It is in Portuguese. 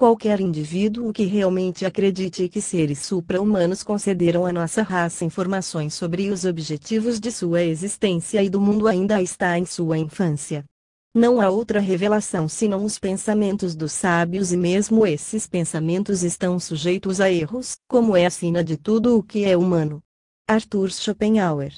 Qualquer indivíduo que realmente acredite que seres supra-humanos concederam à nossa raça informações sobre os objetivos de sua existência e do mundo ainda está em sua infância. Não há outra revelação senão os pensamentos dos sábios e mesmo esses pensamentos estão sujeitos a erros, como é a sina de tudo o que é humano. Arthur Schopenhauer